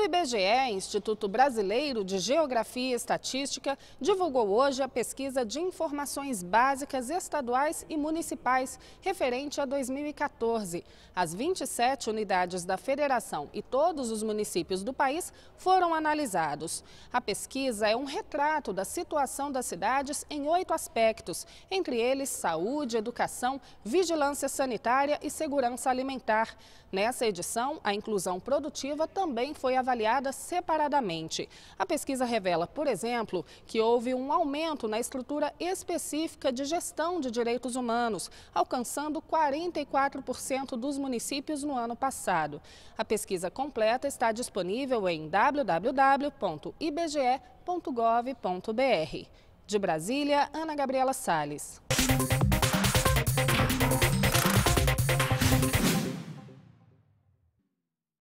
O IBGE, Instituto Brasileiro de Geografia e Estatística, divulgou hoje a pesquisa de informações básicas estaduais e municipais referente a 2014. As 27 unidades da federação e todos os municípios do país foram analisados. A pesquisa é um retrato da situação das cidades em oito aspectos, entre eles saúde, educação, vigilância sanitária e segurança alimentar. Nessa edição, a inclusão produtiva também foi avaliada avaliada separadamente. A pesquisa revela, por exemplo, que houve um aumento na estrutura específica de gestão de direitos humanos, alcançando 44% dos municípios no ano passado. A pesquisa completa está disponível em www.ibge.gov.br. De Brasília, Ana Gabriela Sales.